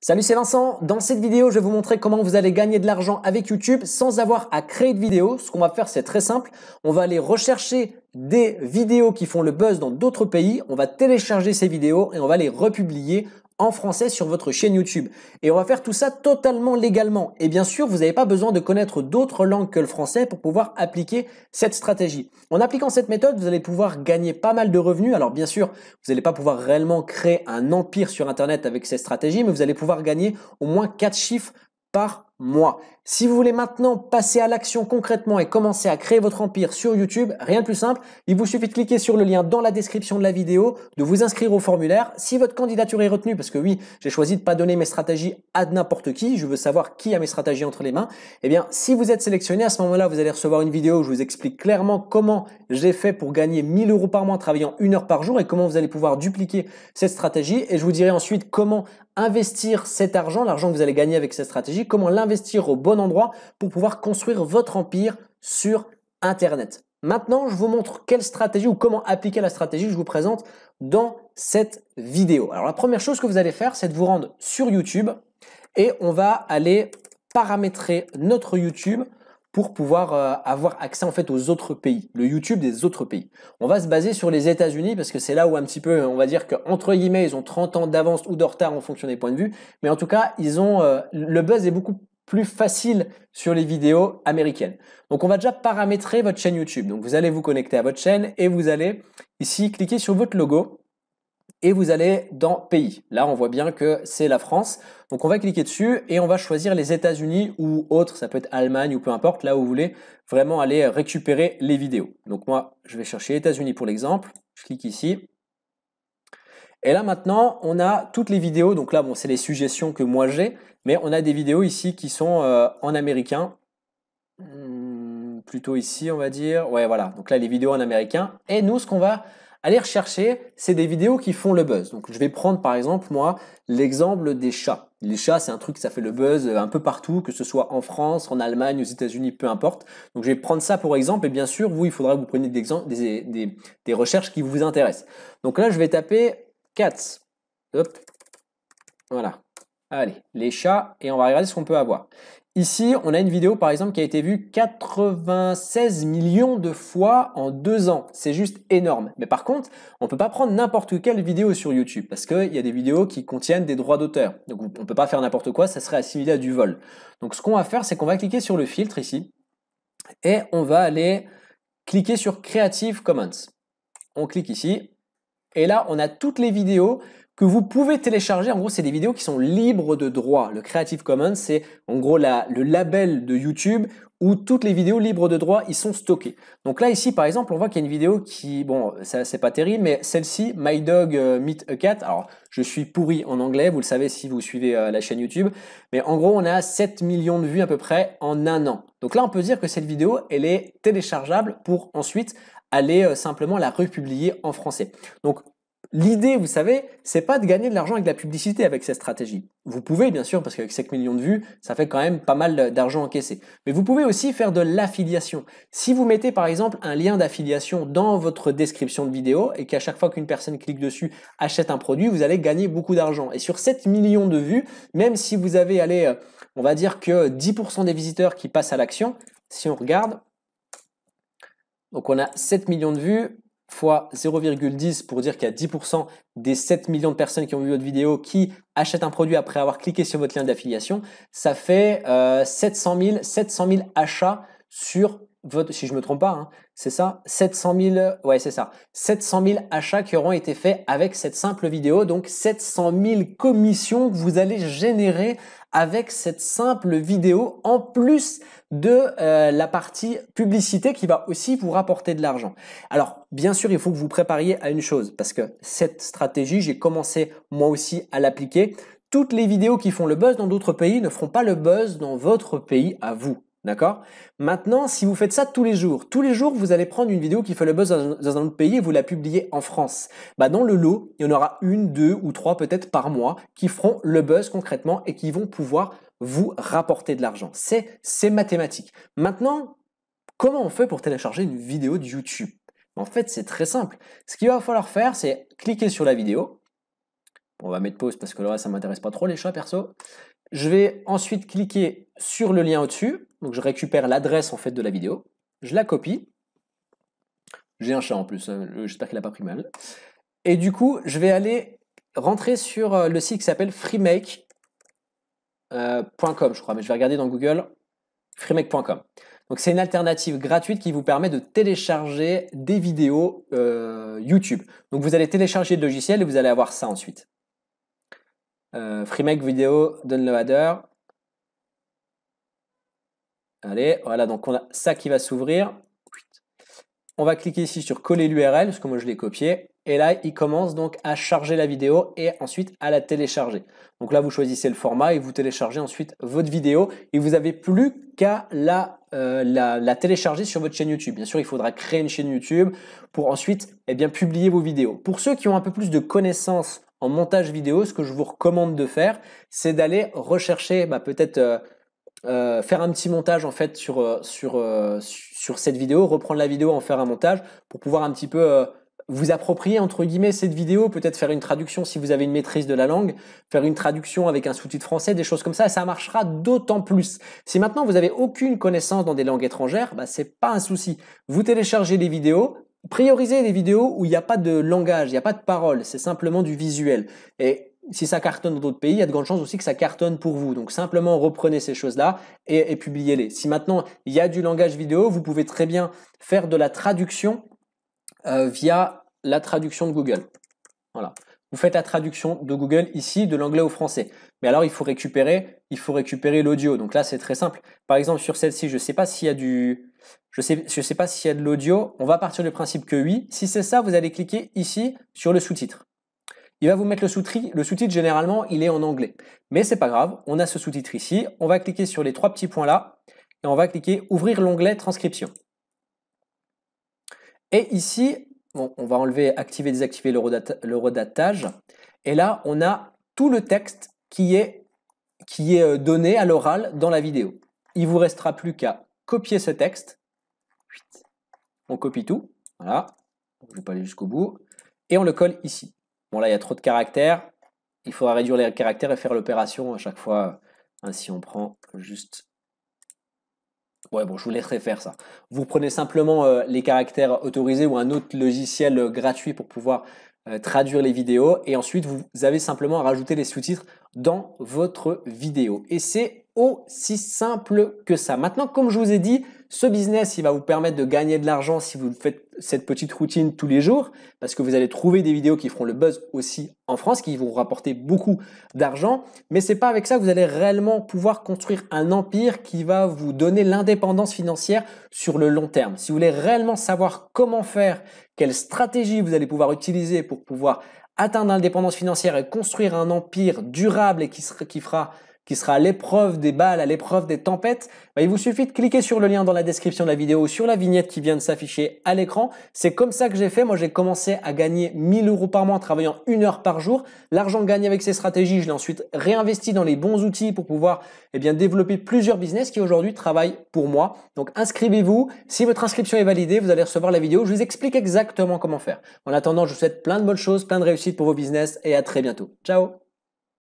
Salut, c'est Vincent. Dans cette vidéo, je vais vous montrer comment vous allez gagner de l'argent avec YouTube sans avoir à créer de vidéos. Ce qu'on va faire, c'est très simple. On va aller rechercher des vidéos qui font le buzz dans d'autres pays. On va télécharger ces vidéos et on va les republier en français sur votre chaîne YouTube. Et on va faire tout ça totalement légalement. Et bien sûr, vous n'avez pas besoin de connaître d'autres langues que le français pour pouvoir appliquer cette stratégie. En appliquant cette méthode, vous allez pouvoir gagner pas mal de revenus. Alors bien sûr, vous n'allez pas pouvoir réellement créer un empire sur Internet avec cette stratégie, mais vous allez pouvoir gagner au moins quatre chiffres par moi. Si vous voulez maintenant passer à l'action concrètement et commencer à créer votre empire sur YouTube, rien de plus simple, il vous suffit de cliquer sur le lien dans la description de la vidéo, de vous inscrire au formulaire. Si votre candidature est retenue, parce que oui, j'ai choisi de pas donner mes stratégies à n'importe qui, je veux savoir qui a mes stratégies entre les mains, eh bien, si vous êtes sélectionné, à ce moment-là, vous allez recevoir une vidéo où je vous explique clairement comment j'ai fait pour gagner 1000 euros par mois en travaillant une heure par jour et comment vous allez pouvoir dupliquer cette stratégie. Et je vous dirai ensuite comment investir cet argent, l'argent que vous allez gagner avec cette stratégie, comment l'investir au bon endroit pour pouvoir construire votre empire sur Internet. Maintenant, je vous montre quelle stratégie ou comment appliquer la stratégie que je vous présente dans cette vidéo. Alors la première chose que vous allez faire, c'est de vous rendre sur YouTube et on va aller paramétrer notre YouTube pour pouvoir euh, avoir accès en fait aux autres pays, le YouTube des autres pays. On va se baser sur les États-Unis parce que c'est là où un petit peu, on va dire que entre guillemets, ils ont 30 ans d'avance ou de retard en fonction des points de vue, mais en tout cas, ils ont euh, le buzz est beaucoup plus facile sur les vidéos américaines. Donc on va déjà paramétrer votre chaîne YouTube. Donc vous allez vous connecter à votre chaîne et vous allez ici cliquer sur votre logo et vous allez dans pays. Là, on voit bien que c'est la France. Donc on va cliquer dessus et on va choisir les États-Unis ou autres, ça peut être Allemagne ou peu importe, là où vous voulez vraiment aller récupérer les vidéos. Donc moi, je vais chercher États-Unis pour l'exemple, je clique ici. Et là maintenant, on a toutes les vidéos, donc là, bon, c'est les suggestions que moi j'ai, mais on a des vidéos ici qui sont euh, en américain. Hmm, plutôt ici, on va dire. Ouais, voilà. Donc là, les vidéos en américain. Et nous, ce qu'on va aller rechercher, c'est des vidéos qui font le buzz. Donc je vais prendre par exemple moi l'exemple des chats. Les chats, c'est un truc, ça fait le buzz euh, un peu partout, que ce soit en France, en Allemagne, aux États-Unis, peu importe. Donc je vais prendre ça pour exemple, et bien sûr, vous, il faudra que vous preniez des, des, des, recherches qui vous intéressent. Donc là, je vais taper cats. Hop. Voilà. Allez, les chats, et on va regarder ce qu'on peut avoir. Ici, on a une vidéo par exemple qui a été vue 96 millions de fois en deux ans. C'est juste énorme. Mais par contre, on ne peut pas prendre n'importe quelle vidéo sur YouTube parce qu'il y a des vidéos qui contiennent des droits d'auteur. Donc on ne peut pas faire n'importe quoi, ça serait assimilé à du vol. Donc ce qu'on va faire, c'est qu'on va cliquer sur le filtre ici et on va aller cliquer sur Creative Commons. On clique ici et là, on a toutes les vidéos que vous pouvez télécharger. En gros, c'est des vidéos qui sont libres de droit. Le Creative Commons, c'est en gros la, le label de YouTube où toutes les vidéos libres de droit ils sont stockées. Donc là, ici, par exemple, on voit qu'il y a une vidéo qui, bon, ça c'est pas terrible, mais celle-ci, My Dog euh, Meet a Cat. Alors, je suis pourri en anglais, vous le savez si vous suivez euh, la chaîne YouTube, mais en gros, on a 7 millions de vues à peu près en un an. Donc là, on peut dire que cette vidéo, elle est téléchargeable pour ensuite aller euh, simplement la republier en français. Donc L'idée, vous savez, c'est pas de gagner de l'argent avec la publicité avec cette stratégie. Vous pouvez, bien sûr, parce qu'avec 7 millions de vues, ça fait quand même pas mal d'argent encaissé. Mais vous pouvez aussi faire de l'affiliation. Si vous mettez, par exemple, un lien d'affiliation dans votre description de vidéo et qu'à chaque fois qu'une personne clique dessus, achète un produit, vous allez gagner beaucoup d'argent. Et sur 7 millions de vues, même si vous avez, allez, euh, on va dire que 10% des visiteurs qui passent à l'action, si on regarde, donc on a 7 millions de vues, fois 0,10 pour dire qu'il y a 10% des 7 millions de personnes qui ont vu votre vidéo qui achètent un produit après avoir cliqué sur votre lien d'affiliation, ça fait 700, 000, 700 000 achats sur si je me trompe pas, hein, c'est ça, 700 000, ouais, c'est ça, 700 achats qui auront été faits avec cette simple vidéo, donc 700 000 commissions que vous allez générer avec cette simple vidéo en plus de euh, la partie publicité qui va aussi vous rapporter de l'argent. Alors, bien sûr, il faut que vous prépariez à une chose parce que cette stratégie, j'ai commencé moi aussi à l'appliquer. Toutes les vidéos qui font le buzz dans d'autres pays ne feront pas le buzz dans votre pays à vous. D'accord Maintenant, si vous faites ça tous les jours, tous les jours, vous allez prendre une vidéo qui fait le buzz dans un autre pays et vous la publiez en France. Bah, dans le lot, il y en aura une, deux ou trois peut-être par mois qui feront le buzz concrètement et qui vont pouvoir vous rapporter de l'argent. C'est, mathématique. Maintenant, comment on fait pour télécharger une vidéo de YouTube En fait, c'est très simple. Ce qu'il va falloir faire, c'est cliquer sur la vidéo. On va mettre pause parce que là, ça m'intéresse pas trop les chats perso. Je vais ensuite cliquer sur le lien au-dessus. Donc je récupère l'adresse en fait de la vidéo. Je la copie. J'ai un chat en plus, hein. euh, j'espère qu'il n'a pas pris mal. Et du coup, je vais aller rentrer sur euh, le site qui s'appelle freemake.com, euh, je crois, mais je vais regarder dans Google freemake.com. Donc c'est une alternative gratuite qui vous permet de télécharger des vidéos YouTube. Donc vous allez télécharger le logiciel et vous allez avoir ça ensuite. Euh, FreeMake vidéo, downloader. Allez, voilà, donc on a ça qui va s'ouvrir. On va cliquer ici sur coller l'URL, parce que moi je l'ai copié. Et là, il commence donc à charger la vidéo et ensuite à la télécharger. Donc là, vous choisissez le format et vous téléchargez ensuite votre vidéo. Et vous n'avez plus qu'à euh, la, la, télécharger sur votre chaîne YouTube. Bien sûr, il faudra créer une chaîne YouTube pour ensuite et eh bien, publier vos vidéos. Pour ceux qui ont un peu plus de connaissances en montage vidéo, ce que je vous recommande de faire, c'est d'aller rechercher bah, peut-être euh, euh, faire un petit montage en fait sur, euh, sur, sur cette vidéo, reprendre la vidéo, en faire un montage pour pouvoir un petit peu vous approprier entre guillemets cette vidéo, peut-être faire une traduction si vous avez une maîtrise de la langue, faire une traduction avec un sous-titre français, des choses comme ça, ça marchera d'autant plus. Si maintenant vous avez aucune connaissance dans des langues étrangères, bah, c'est pas un souci. Vous téléchargez les vidéos, prioriser les vidéos où il n'y a pas de langage, il n'y a pas de parole, c'est simplement du visuel. Et si ça cartonne dans d'autres pays, il y a de grandes chances aussi que ça cartonne pour vous. Donc simplement reprenez ces choses-là et, publiez-les. Si maintenant il y a du langage vidéo, vous pouvez très bien faire de la traduction euh, via la traduction de Google. Voilà. Vous faites la traduction de Google ici de l'anglais au français. Mais alors il faut récupérer, il faut récupérer l'audio. Donc là c'est très simple. Par exemple sur celle-ci, je ne sais pas s'il y a du, je ne sais pas s'il y a de l'audio. On va partir du principe que oui. Si c'est ça, vous allez cliquer ici sur le sous-titre. Il va vous mettre le sous-titre. Le sous-titre, généralement, il est en anglais. Mais ce n'est pas grave. On a ce sous-titre ici. On va cliquer sur les trois petits points là. Et on va cliquer ouvrir l'onglet transcription. Et ici, on va enlever activer, désactiver le, redatage. Et là, on a tout le texte qui est, qui est euh, donné à l'oral dans la vidéo. Il vous restera plus qu'à copier ce texte on copie tout, voilà. Je ne vais pas aller jusqu'au bout. Et on le colle ici. Bon là, il y a trop de caractères. Il faudra réduire les caractères et faire l'opération à chaque fois. Ainsi, on prend juste... Ouais, bon, je vous laisserai faire ça. Vous prenez simplement euh, les caractères autorisés ou un autre logiciel euh, gratuit pour pouvoir euh, traduire les vidéos. Et ensuite, vous avez simplement à rajouter les sous-titres dans votre vidéo. Et c'est aussi simple que ça. Maintenant, comme je vous ai dit, ce business, il va vous permettre de gagner de l'argent si vous faites cette petite routine tous les jours, parce que vous allez trouver des vidéos qui feront le buzz aussi en France, qui vont rapporter beaucoup d'argent. Mais c'est pas avec ça que vous allez réellement pouvoir construire un empire qui va vous donner l'indépendance financière sur le long terme. Si vous voulez réellement savoir comment faire, quelle stratégie vous allez pouvoir utiliser pour pouvoir atteindre l'indépendance financière et construire un empire durable et qui, qui fera qui sera à l'épreuve des balles, à l'épreuve des tempêtes, bah, il vous suffit de cliquer sur le lien dans la description de la vidéo, sur la vignette qui vient de s'afficher à l'écran. C'est comme ça que j'ai fait. Moi, j'ai commencé à gagner 1000 euros par mois en travaillant une heure par jour. L'argent gagné avec ces stratégies, je l'ai ensuite réinvesti dans les bons outils pour pouvoir eh bien, développer plusieurs business qui aujourd'hui travaillent pour moi. Donc, inscrivez-vous. Si votre inscription est validée, vous allez recevoir la vidéo. Je vous explique exactement comment faire. En attendant, je vous souhaite plein de bonnes choses, plein de réussites pour vos business et à très bientôt. Ciao